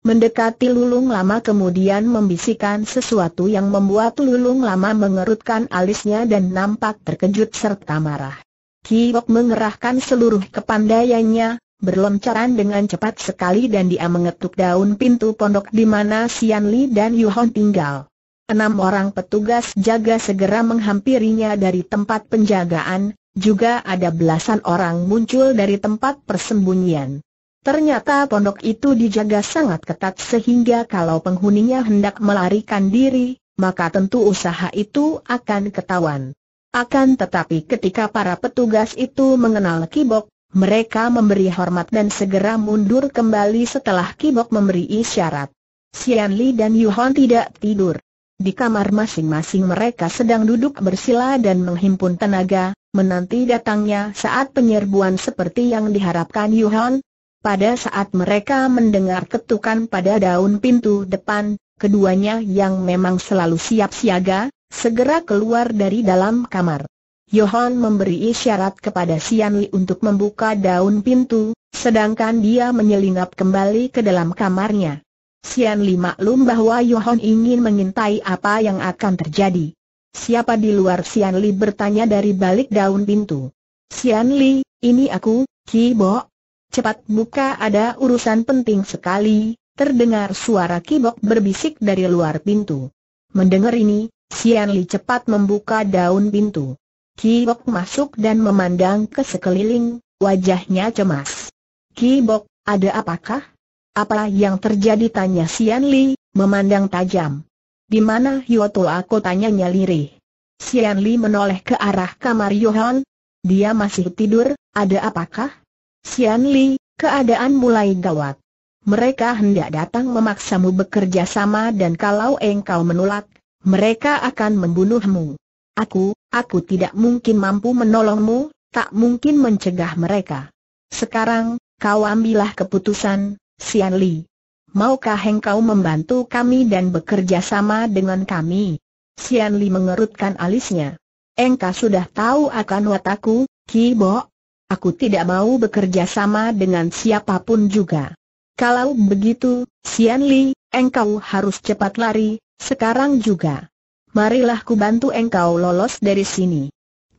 mendekati Lulung Lama kemudian membisikkan sesuatu yang membuat Lulung Lama mengerutkan alisnya dan nampak terkejut serta marah. Kiok mengerahkan seluruh kepandaiannya, berloncaran dengan cepat sekali dan dia mengetuk daun pintu pondok di mana Sian Li dan Yuhon tinggal. Enam orang petugas jaga segera menghampirinya dari tempat penjagaan, juga ada belasan orang muncul dari tempat persembunyian. Ternyata pondok itu dijaga sangat ketat sehingga kalau penghuninya hendak melarikan diri, maka tentu usaha itu akan ketahuan. Akan tetapi ketika para petugas itu mengenal Kibok, mereka memberi hormat dan segera mundur kembali setelah Kibok memberi isyarat. Sian Li dan Yuhon tidak tidur. Di kamar masing-masing mereka sedang duduk bersila dan menghimpun tenaga, menanti datangnya saat penyerbuan seperti yang diharapkan Yuhon, pada saat mereka mendengar ketukan pada daun pintu depan, keduanya yang memang selalu siap siaga, segera keluar dari dalam kamar. Johan memberi isyarat kepada Sianli untuk membuka daun pintu, sedangkan dia menyelinap kembali ke dalam kamarnya. Sianli maklum bahwa Johan ingin mengintai apa yang akan terjadi. Siapa di luar Sianli bertanya dari balik daun pintu. Sianli, ini aku, Kibo, cepat buka ada urusan penting sekali, terdengar suara kibok berbisik dari luar pintu. Mendengar ini, Sian Li cepat membuka daun pintu. Kibok masuk dan memandang ke sekeliling, wajahnya cemas. Kibok, ada apakah? Apa yang terjadi tanya Sian Li, memandang tajam. Di mana Yoto aku tanyanya lirih. Sian Li menoleh ke arah kamar Yohan. Dia masih tidur, ada apakah? Xian Li, keadaan mulai gawat. Mereka hendak datang memaksamu bekerja sama dan kalau engkau menolak, mereka akan membunuhmu. Aku, aku tidak mungkin mampu menolongmu, tak mungkin mencegah mereka. Sekarang, kau ambillah keputusan, Xian Li. Maukah engkau membantu kami dan bekerja sama dengan kami? Xian Li mengerutkan alisnya. Engkau sudah tahu akan wataku, Ki Bo. Aku tidak mau bekerja sama dengan siapapun juga. Kalau begitu, Sian Li, engkau harus cepat lari, sekarang juga. Marilah ku bantu engkau lolos dari sini.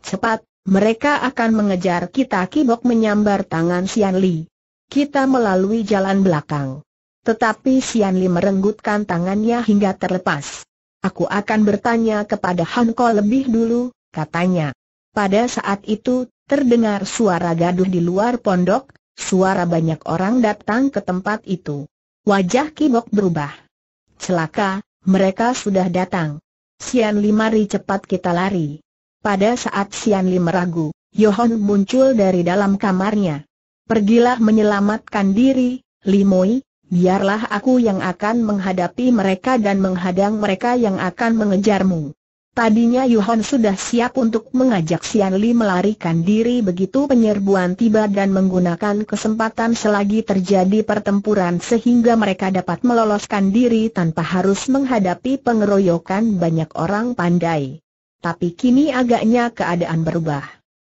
Cepat, mereka akan mengejar kita Kibok menyambar tangan Sian Li. Kita melalui jalan belakang. Tetapi Sian Li merenggutkan tangannya hingga terlepas. Aku akan bertanya kepada Han Ko lebih dulu, katanya. Pada saat itu, Terdengar suara gaduh di luar pondok, suara banyak orang datang ke tempat itu. Wajah Kibok berubah. Celaka, mereka sudah datang. Sian Li mari cepat kita lari. Pada saat Sian Li meragu, Yohon muncul dari dalam kamarnya. Pergilah menyelamatkan diri, Limoi, biarlah aku yang akan menghadapi mereka dan menghadang mereka yang akan mengejarmu. Tadinya Yohan sudah siap untuk mengajak Sian Li melarikan diri begitu penyerbuan tiba dan menggunakan kesempatan selagi terjadi pertempuran sehingga mereka dapat meloloskan diri tanpa harus menghadapi pengeroyokan banyak orang pandai. Tapi kini agaknya keadaan berubah.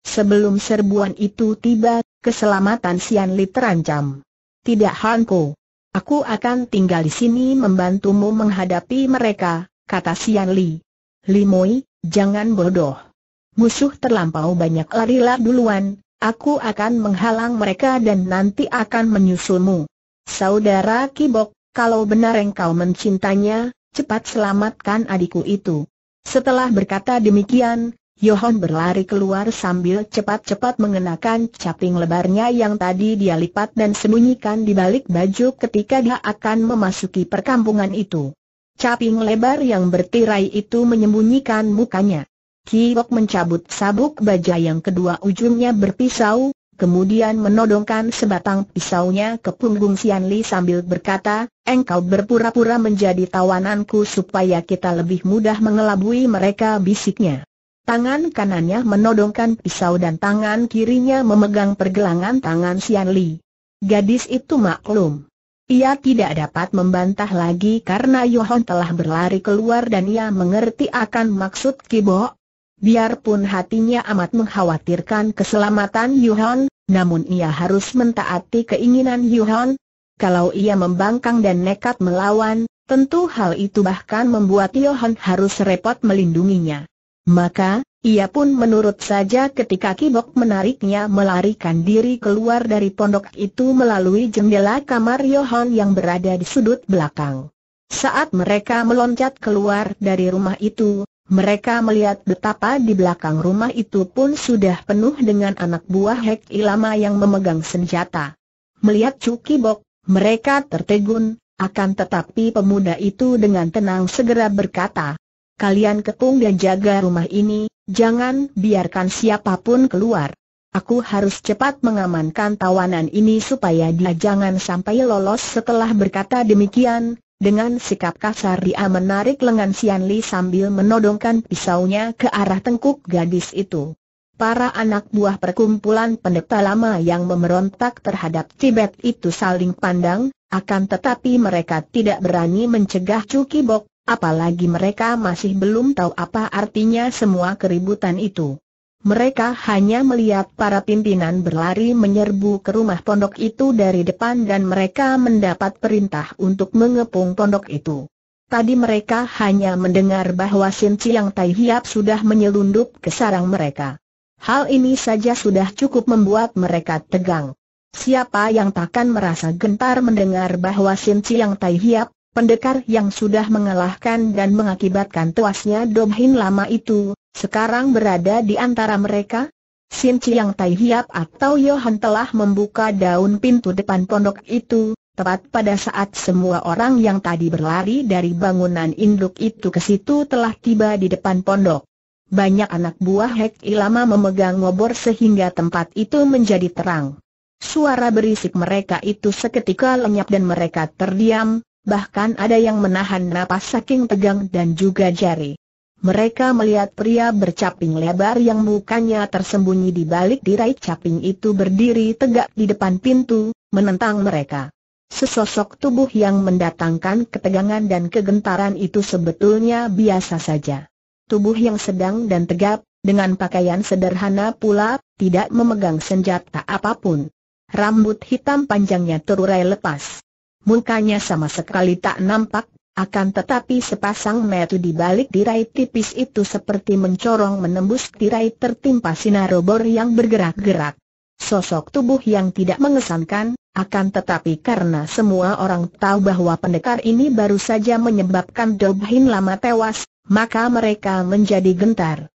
Sebelum serbuan itu tiba, keselamatan Sian Li terancam. Tidak Hanko. Aku akan tinggal di sini membantumu menghadapi mereka, kata Sian Li. Limoi, jangan bodoh. Musuh terlampau banyak larilah duluan, aku akan menghalang mereka dan nanti akan menyusulmu. Saudara Kibok, kalau benar engkau mencintanya, cepat selamatkan adikku itu. Setelah berkata demikian, Yohon berlari keluar sambil cepat-cepat mengenakan caping lebarnya yang tadi dia lipat dan sembunyikan di balik baju ketika dia akan memasuki perkampungan itu. Caping lebar yang bertirai itu menyembunyikan mukanya. Kiok mencabut sabuk baja yang kedua ujungnya berpisau, kemudian menodongkan sebatang pisaunya ke punggung Sian Li sambil berkata, engkau berpura-pura menjadi tawananku supaya kita lebih mudah mengelabui mereka bisiknya. Tangan kanannya menodongkan pisau dan tangan kirinya memegang pergelangan tangan Sian Li. Gadis itu maklum. Ia tidak dapat membantah lagi karena Yohon telah berlari keluar dan ia mengerti akan maksud Kibo. Biarpun hatinya amat mengkhawatirkan keselamatan Yohon, namun ia harus mentaati keinginan Yohon. Kalau ia membangkang dan nekat melawan, tentu hal itu bahkan membuat Yohon harus repot melindunginya. Maka, ia pun menurut saja ketika Kibok menariknya melarikan diri keluar dari pondok itu melalui jendela kamar Yohan yang berada di sudut belakang. Saat mereka meloncat keluar dari rumah itu, mereka melihat betapa di belakang rumah itu pun sudah penuh dengan anak buah Hek Ilama yang memegang senjata. Melihat Chu Kibok, mereka tertegun, akan tetapi pemuda itu dengan tenang segera berkata, Kalian kekung dan jaga rumah ini, jangan biarkan siapapun keluar. Aku harus cepat mengamankan tawanan ini supaya dia jangan sampai lolos setelah berkata demikian. Dengan sikap kasar dia menarik lengan Sian Li sambil menodongkan pisaunya ke arah tengkuk gadis itu. Para anak buah perkumpulan pendeta lama yang memberontak terhadap Tibet itu saling pandang, akan tetapi mereka tidak berani mencegah Cuki Bok Apalagi mereka masih belum tahu apa artinya semua keributan itu. Mereka hanya melihat para pimpinan berlari menyerbu ke rumah pondok itu dari depan dan mereka mendapat perintah untuk mengepung pondok itu. Tadi mereka hanya mendengar bahwa Sin Chiang Tai Hiap sudah menyelundup ke sarang mereka. Hal ini saja sudah cukup membuat mereka tegang. Siapa yang takkan merasa gentar mendengar bahwa Sin Chiang Tai Hiap, Pendekar yang sudah mengalahkan dan mengakibatkan tuasnya Domhin lama itu, sekarang berada di antara mereka? Sin Chiang Tai Hiap atau Yohan telah membuka daun pintu depan pondok itu, tepat pada saat semua orang yang tadi berlari dari bangunan induk itu ke situ telah tiba di depan pondok. Banyak anak buah Hek Ilama memegang ngobor sehingga tempat itu menjadi terang. Suara berisik mereka itu seketika lenyap dan mereka terdiam, bahkan ada yang menahan napas saking tegang dan juga jari. Mereka melihat pria bercaping lebar yang mukanya tersembunyi di balik tirai caping itu berdiri tegak di depan pintu, menentang mereka. Sesosok tubuh yang mendatangkan ketegangan dan kegentaran itu sebetulnya biasa saja. Tubuh yang sedang dan tegap, dengan pakaian sederhana pula, tidak memegang senjata apapun. Rambut hitam panjangnya terurai lepas. Mukanya sama sekali tak nampak, akan tetapi sepasang mata di balik tirai tipis itu seperti mencorong menembus tirai tertimpa sinar obor yang bergerak-gerak. Sosok tubuh yang tidak mengesankan, akan tetapi karena semua orang tahu bahwa pendekar ini baru saja menyebabkan Dobhin lama tewas, maka mereka menjadi gentar.